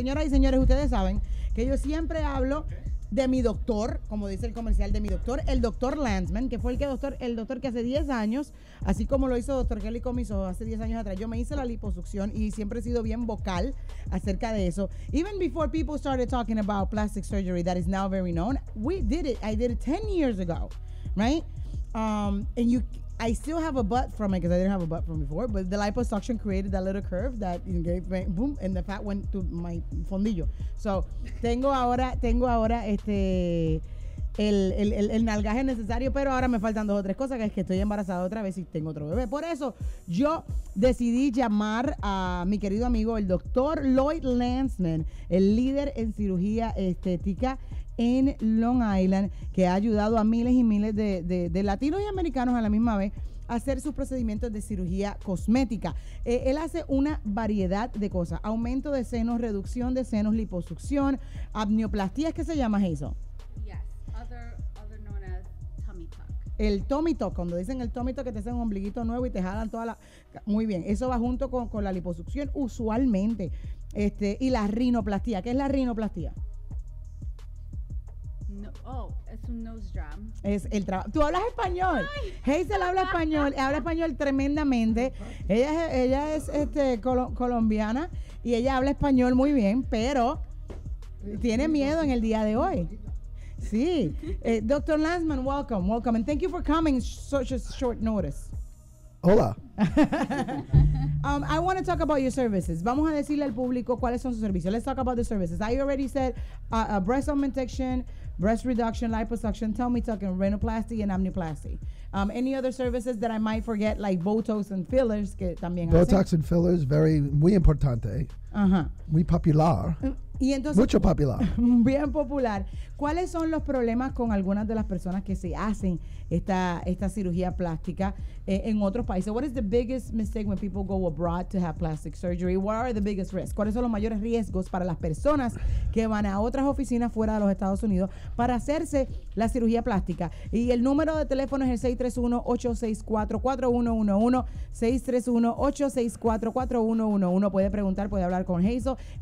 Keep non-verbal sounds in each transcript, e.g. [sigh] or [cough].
Señoras y señores, ustedes saben que yo siempre hablo de mi doctor, como dice el comercial de mi doctor, el doctor Landsman, que fue el que doctor, el doctor que hace 10 años, así como lo hizo doctor Kelly Comiso hace 10 años atrás, yo me hice la liposucción y siempre he sido bien vocal acerca de eso. Even before people started talking about plastic surgery that is now very known, we did it. I did it 10 years ago, right? Um, and you I still have a butt from it because I didn't have a butt from before, but the liposuction created that little curve that you know, boom, and the fat went to my fondillo. So, tengo ahora, tengo ahora este el, nalgaje necesario, pero ahora me faltan dos o tres cosas, que es que estoy embarazada otra vez y tengo otro bebé. Por eso yo decidí llamar a mi querido amigo, el doctor Lloyd Lansman, el líder en cirugía estética en Long Island, que ha ayudado a miles y miles de, latinos y americanos a la misma vez a hacer sus procedimientos de cirugía cosmética. Eh, él hace una variedad de cosas, aumento de senos, reducción de senos, liposucción, apneoplastías, ¿qué se llama eso? El tómito, cuando dicen el tómito que te hacen un ombliguito nuevo y te jalan toda la. Muy bien, eso va junto con, la liposucción usualmente. Este, y la rinoplastía. ¿Qué es la rinoplastía? oh, es un nose drum. Es el trabajo. Tú hablas español. Hazel habla español, habla español tremendamente. Ella, ella es este, colombiana y ella habla español muy bien, pero tiene miedo en el día de hoy. See, uh, Dr. Lansman, welcome, welcome, and thank you for coming such a short notice. Hola. [laughs] um, I want to talk about your services. Vamos a decirle al público cuáles son sus servicios. Let's talk about the services. I already said uh, uh, breast augmentation, breast reduction, liposuction, tummy tuck, and rhinoplasty and amnioplasty. Um, any other services that I might forget, like Botox and fillers, que también Botox hacen? and fillers, very muy importante. Uh -huh. Muy popular. Uh, Mucho popular. [laughs] Bien popular. ¿Cuáles son los problemas con algunas de las personas que se hacen esta, esta cirugía plástica eh, en otros países? What is the biggest mistake when people go abroad to have plastic surgery? What are the biggest risks? ¿Cuáles son los mayores riesgos para las personas que van a otras oficinas fuera de los Estados Unidos para hacerse la cirugía plástica? Y el número de teléfono es el 631-864-4111. 631-864-4111. Puede preguntar, puede hablar con Hazel.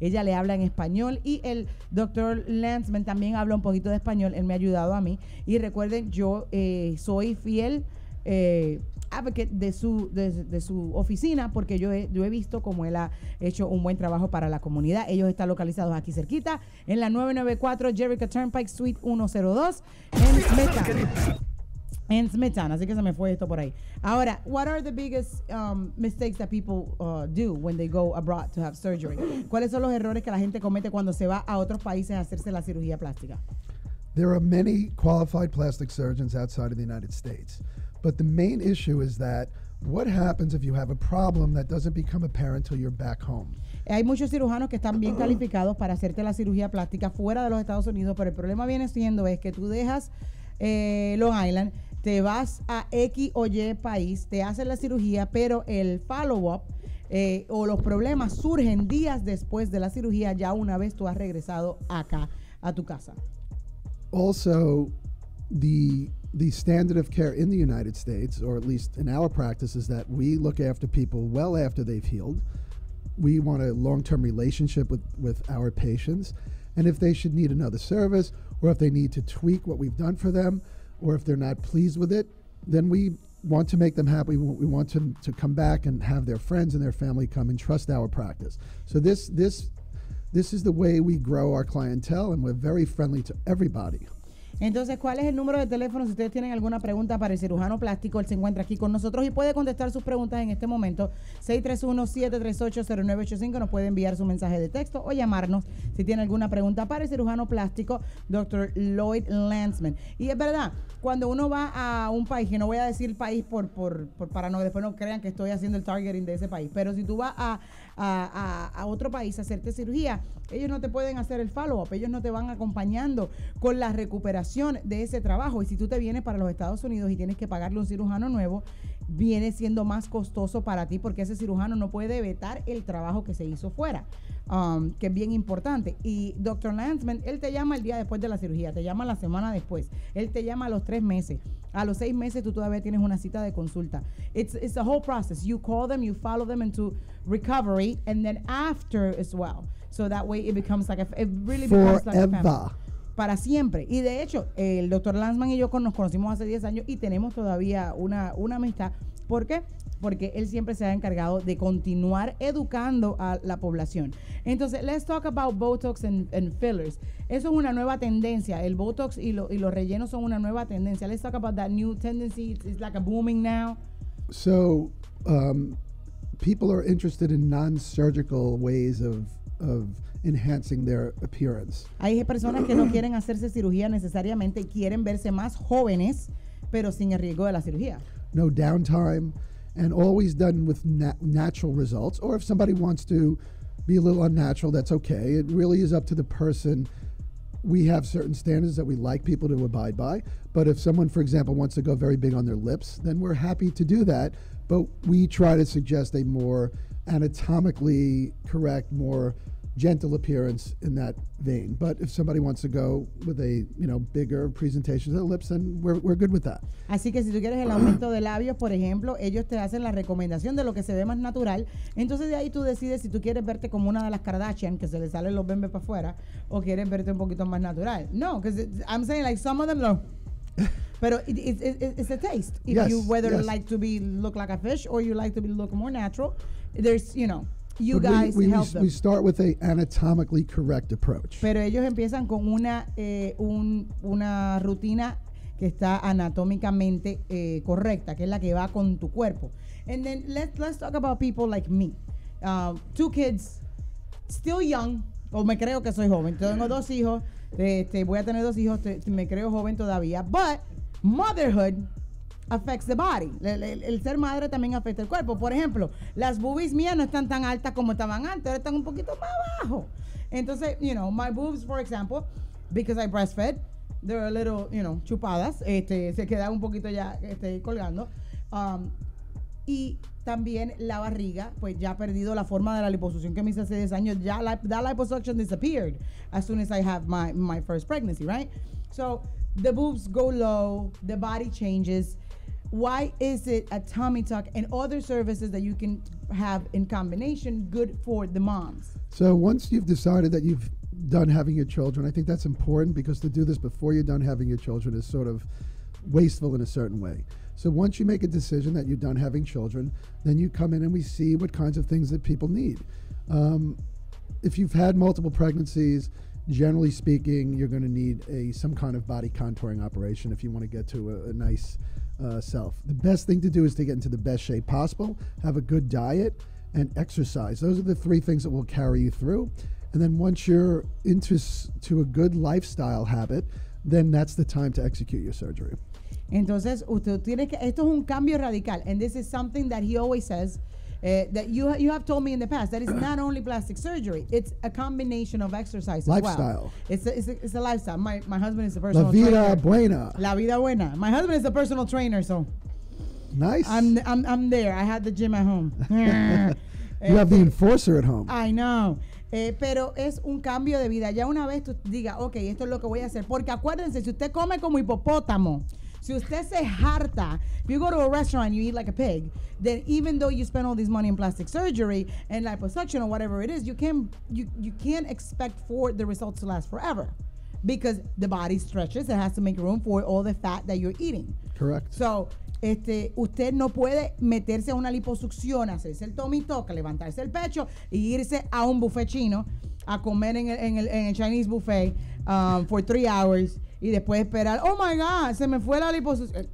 Ella le habla en español y el doctor Lansman también habla un poquito de español, él me ha ayudado a mí. Y recuerden, yo eh, soy fiel eh, advocate de su, de, su oficina porque yo he, yo he visto como él ha hecho un buen trabajo para la comunidad. Ellos están localizados aquí cerquita, en la 994 Jericho Turnpike Suite 102, en Meta. En Smithtown, así que se me fue esto por ahí. Ahora, what are the biggest um, mistakes that people uh, do when they go abroad to have surgery? ¿Cuáles son los errores que la gente comete cuando se va a otros países a hacerse la cirugía plástica? There are many qualified plastic surgeons outside of the United States, but the main issue is that what happens if you have a problem that doesn't become apparent till you're back home? Hay muchos cirujanos que están bien [clears throat] calificados para hacerte la cirugía plástica fuera de los Estados Unidos, pero el problema viene siendo es que tú dejas eh, Long Island te vas a X o Y país, te hacen la cirugía, pero el follow-up eh, o los problemas surgen días después de la cirugía, ya una vez tú has regresado acá a tu casa. Also, the the standard of care in the United States, or at least in our practice, is that we look after people well after they've healed. We want a long term relationship with, with our patients. And if they should need another service or if they need to tweak what we've done for them, or if they're not pleased with it, then we want to make them happy. We want them to come back and have their friends and their family come and trust our practice. So this this this is the way we grow our clientele, and we're very friendly to everybody. Entonces, ¿cuál es el número de teléfono? Si ustedes tienen alguna pregunta para el cirujano plástico, él se encuentra aquí con nosotros y puede contestar sus preguntas en este momento. 631-738-0985 nos puede enviar su mensaje de texto o llamarnos si tiene alguna pregunta para el cirujano plástico, doctor Lloyd Landsman. Y es verdad, cuando uno va a un país, que no voy a decir país por, por, para no, después no crean que estoy haciendo el targeting de ese país, pero si tú vas a, a otro país a hacerte cirugía, ellos no te pueden hacer el follow-up, ellos no te van acompañando con la recuperación de ese trabajo. Y si tú te vienes para los Estados Unidos y tienes que pagarle un cirujano nuevo, viene siendo más costoso para ti porque ese cirujano no puede vetar el trabajo que se hizo fuera, um, que es bien importante. Y doctor Lansman, él te llama el día después de la cirugía, te llama la semana después, él te llama a los tres meses, a los seis meses tú todavía tienes una cita de consulta. It's, it's a whole process. You call them, you follow them into recovery, and then after as well. So that way it becomes like a, it really Forever. becomes like para siempre. Y de hecho, el doctor Lanzman y yo nos conocimos hace 10 años y tenemos todavía una, una amistad. ¿Por qué? Porque él siempre se ha encargado de continuar educando a la población. Entonces, let's talk about Botox and, and fillers. Eso es una nueva tendencia. El Botox y, los rellenos son una nueva tendencia. Let's talk about that new tendency. It's, it's like a booming now. So, um, people are interested in non-surgical ways of enhancing their appearance. Hay personas que no [clears throat] quieren hacerse cirugía necesariamente y quieren verse más jóvenes, pero sin el riesgo de la cirugía. No downtime and always done with nat natural results or if somebody wants to be a little unnatural, that's okay. It really is up to the person. We have certain standards that we like people to abide by. But if someone, for example, wants to go very big on their lips, then we're happy to do that. But we try to suggest a more anatomically correct, more gentle appearance in that vein. But if somebody wants to go with a, you know, bigger presentation of the lips, then we're, good with that. Así que si tú quieres el aumento de labios, por ejemplo, ellos te hacen la recomendación de lo que se ve más natural. Entonces de ahí tú decides si tú quieres verte como una de las Kardashian, que se le salen los bembes para afuera, o quieres verte un poquito más natural. No, porque I'm saying like some of them no, Pero it, it, it's a taste. If yes, you whether you like to be look like a fish or you like to be look more natural, there's you know you guys help them. Pero ellos empiezan con una, eh, un, una rutina que está anatómicamente eh, correcta, que es la que va con tu cuerpo. And then let's let's talk about people like me. Uh, two kids, still young, o me creo que soy joven. Tengo dos hijos, este, voy a tener dos hijos, me creo joven todavía. But motherhood affects the body. El, el, ser madre también afecta el cuerpo. Por ejemplo, las boobies mías no están tan altas como estaban antes, ahora están un poquito más abajo. Entonces, you know, my boobs, for example, because I breastfed, they're a little, you know, chupadas, este, se queda un poquito ya este, colgando. Um, y también la barriga, pues ya ha perdido la forma de la liposucción que me hice hace 10 años. Ya la, that liposuction disappeared as soon as I have my, my first pregnancy, right? So the boobs go low, the body changes. why is it at Tummy Tuck and other services that you can have in combination good for the moms? So once you've decided that you've done having your children, I think that's important because to do this before you're done having your children is sort of wasteful in a certain way. So once you make a decision that you're done having children, then you come in and we see what kinds of things that people need. Um, if you've had multiple pregnancies, generally speaking, you're going to need a some kind of body contouring operation if you want to get to a, a nice uh, self. The best thing to do is to get into the best shape possible, have a good diet, and exercise. Those are the three things that will carry you through. And then once you're into to a good lifestyle habit, then that's the time to execute your surgery. Entonces, usted tiene que esto es un cambio radical, and this is something that he always says. Uh, that you you have told me in the past that it's [clears throat] not only plastic surgery; it's a combination of exercise lifestyle. Well. It's a, it's a, it's a lifestyle. My my husband is a personal. La vida buena. La vida buena. My husband is a personal trainer, so. Nice. I'm I'm I'm there. I had the gym at home. [laughs] [laughs] you have the eh, enforcer at home. I know. Eh, pero es un cambio de vida. Ya una vez tú digas, ok, esto es lo que voy a hacer. Porque acuérdense, si usted come como hipopótamo, Si usted se harta, if you go to a restaurant and you eat like a pig, then even though you spend all this money in plastic surgery and liposuction or whatever it is, you can you you can't expect for the results to last forever because the body stretches, it has to make room for all the fat that you're eating. Correct. So este, usted no puede meterse a una liposucción, hacerse el tummy tuck, levantarse el pecho y irse a un buffet chino a comer en el, en el, en el Chinese buffet um, for three hours y después esperar, oh my God, se me fue la liposucción.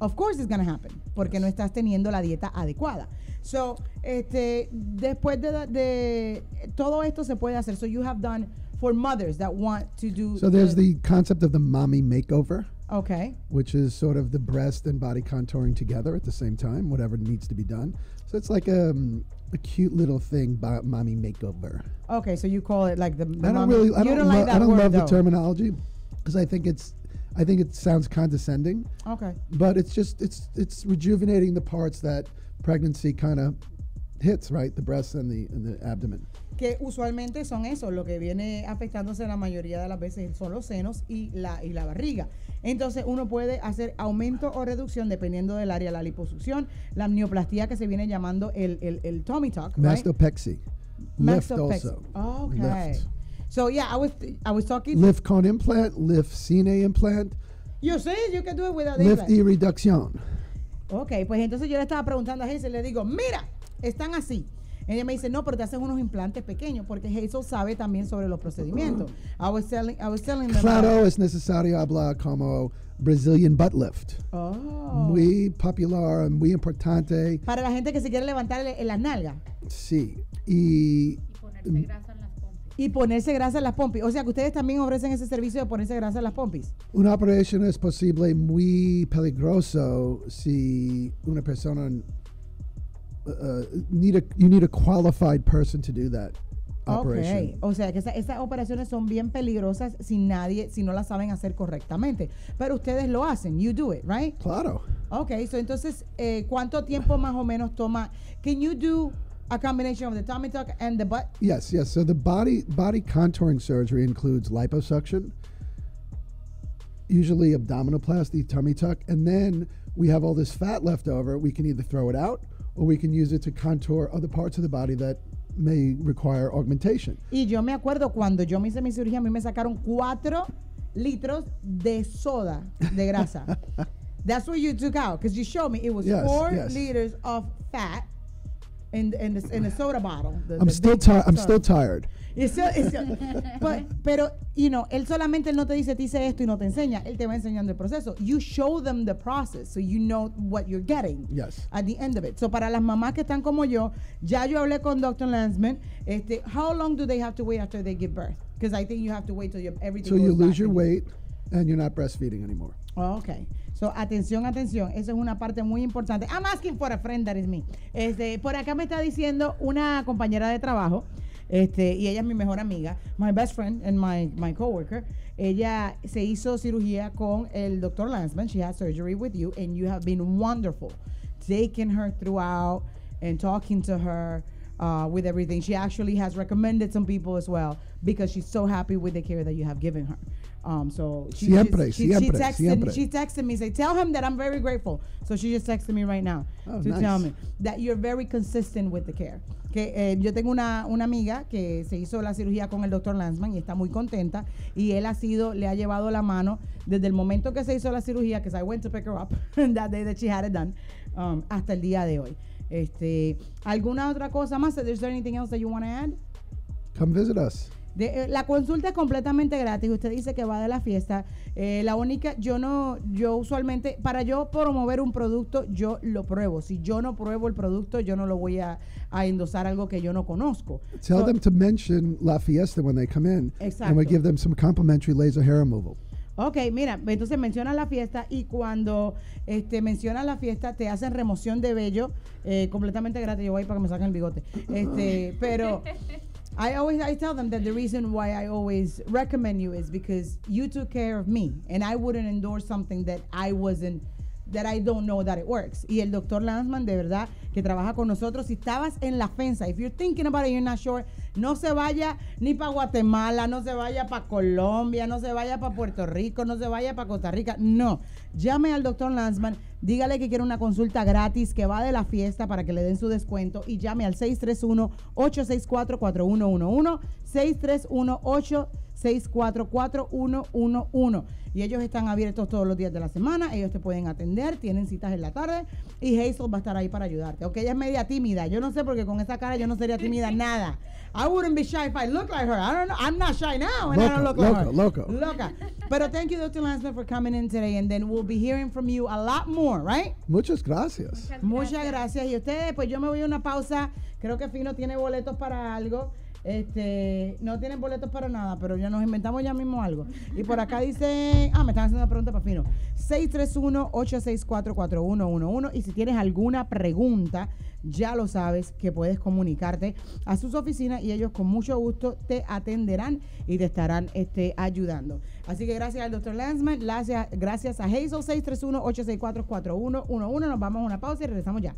Of course it's gonna happen, porque no estás teniendo la dieta adecuada. So, este, después de, de todo esto se puede hacer. So you have done for mothers that want to do. So there's the, the concept of the mommy makeover. Okay. Which is sort of the breast and body contouring together at the same time, whatever needs to be done. So it's like a, um, a cute little thing by mommy makeover. Okay, so you call it like the. the I don't really. I don't, don't, like lo- I don't word, love though. the terminology because I think it's. I think it sounds condescending. Okay. But it's just it's it's rejuvenating the parts that pregnancy kind of hits right the breasts and the and the abdomen. que usualmente son eso, lo que viene afectándose la mayoría de las veces son los senos y la, y la barriga. Entonces uno puede hacer aumento o reducción dependiendo del área, la liposucción, la amnioplastía que se viene llamando el, el, el tummy tuck. Mastopexy. Right? Lift also. Okay. So yeah, I was, I was talking. Lift con implant, lift cine implant. You see, you can do it without Lift y reducción. Ok, pues entonces yo le estaba preguntando a Jesse, le digo, mira, están así ella me dice, no, pero te hacen unos implantes pequeños, porque Hazel sabe también sobre los procedimientos. I was telling, I was claro, es necesario hablar como Brazilian butt lift. Oh. Muy popular, muy importante. Para la gente que se quiere levantar en las nalgas. Sí. Y, ponerse mm, grasa en las pompis. Y ponerse grasa en las pompis. O sea que ustedes también ofrecen ese servicio de ponerse grasa en las pompis. Una operación es posible muy peligroso si una persona Uh, need a you need a qualified person to do that operation. Okay. O sea que esa, esas operaciones son bien peligrosas si nadie, si no las saben hacer correctamente. Pero ustedes lo hacen. You do it, right? Claro. Okay. So entonces, eh, ¿cuánto tiempo más o menos toma? Can you do a combination of the tummy tuck and the butt? Yes. Yes. So the body body contouring surgery includes liposuction, usually abdominoplasty, tummy tuck, and then we have all this fat left over. We can either throw it out or we can use it to contour other parts of the body that may require augmentation. Y yo me acuerdo cuando yo me hice mi cirugía, a mí me sacaron cuatro litros de soda, de grasa. [laughs] That's what you took out because you showed me it was yes, four yes. liters of fat in in the, in the soda bottle. The, I'm the still tired. I'm still tired. It's still, it's still [laughs] but pero You know, él solamente no te dice, te dice esto y no te enseña. Él te va enseñando el proceso. You show them the process, so you know what you're getting yes. at the end of it. So para las mamás que están como yo, ya yo hablé con Dr. Lansman. Este, how long do they have to wait after they give birth? Because I think you have to wait till everything. So you lose your weight and you're not breastfeeding anymore. Oh, okay. So, atención, atención. Eso es una parte muy importante. I'm asking for a friend that is me. Este, por acá me está diciendo una compañera de trabajo Este, y ella es mi mejor amiga, my best friend and my, my coworker. Ella se hizo cirugía con el doctor Lansman. She had surgery with you and you have been wonderful taking her throughout and talking to her uh, with everything. She actually has recommended some people as well because she's so happy with the care that you have given her. Um, so she, siempre, she, siempre, she, texted, siempre. she texted me, say, tell him that I'm very grateful. So she just texted me right now oh, to nice. tell me that you're very consistent with the care. Que, eh, yo tengo una, una amiga que se hizo la cirugía con el doctor Lanzman y está muy contenta y él ha sido, le ha llevado la mano desde el momento que se hizo la cirugía, que I went to pick her up [laughs] that day that she had it done, um, hasta el día de hoy. Este, ¿Alguna otra cosa más? ¿Hay algo anything else that you want to add? Come visit us. Eh, la consulta es completamente gratis. Usted dice que va de la fiesta. Eh, la única, yo no, yo usualmente, para yo promover un producto, yo lo pruebo. Si yo no pruebo el producto, yo no lo voy a, a endosar algo que yo no conozco. Tell so, them to mention La Fiesta when they come in. Exacto. And we give them some complimentary laser hair removal. Ok, mira, entonces menciona la fiesta y cuando este, menciona la fiesta te hacen remoción de vello eh, completamente gratis. Yo voy para que me saquen el bigote. Este, [laughs] pero I always I tell them that the reason why I always recommend you is because you took care of me and I wouldn't endorse something that I wasn't that I don't know that it works. Y el doctor Lanzman, de verdad, que trabaja con nosotros, si estabas en la fensa, if you're thinking about it, you're not sure, no se vaya ni para Guatemala, no se vaya para Colombia, no se vaya para Puerto Rico, no se vaya para Costa Rica, no. Llame al doctor Lanzman, dígale que quiere una consulta gratis que va de la fiesta para que le den su descuento y llame al 631-864-4111, 631 864 -4111, 631 864 4111 644-111. Y ellos están abiertos todos los días de la semana, ellos te pueden atender, tienen citas en la tarde y Hazel va a estar ahí para ayudarte. Aunque ella es media tímida, yo no sé porque con esa cara yo no sería tímida nada. I wouldn't be shy if I look like her. I don't know. I'm not shy now and I don't look like her. Loco. Loca. Pero thank you, Dr. Lansman, for coming in today and then we'll be hearing from you a lot more, right? Muchas gracias. Muchas gracias. Muchas gracias. Y ustedes, pues yo me voy a una pausa. Creo que Fino tiene boletos para algo. Este, no tienen boletos para nada, pero ya nos inventamos ya mismo algo. Y por acá dice, ah, me están haciendo una pregunta para Fino. 631-864-4111. Y si tienes alguna pregunta, ya lo sabes que puedes comunicarte a sus oficinas y ellos con mucho gusto te atenderán y te estarán este, ayudando. Así que gracias al doctor Lansman, gracias, gracias a Hazel 631-864-4111. Nos vamos a una pausa y regresamos ya.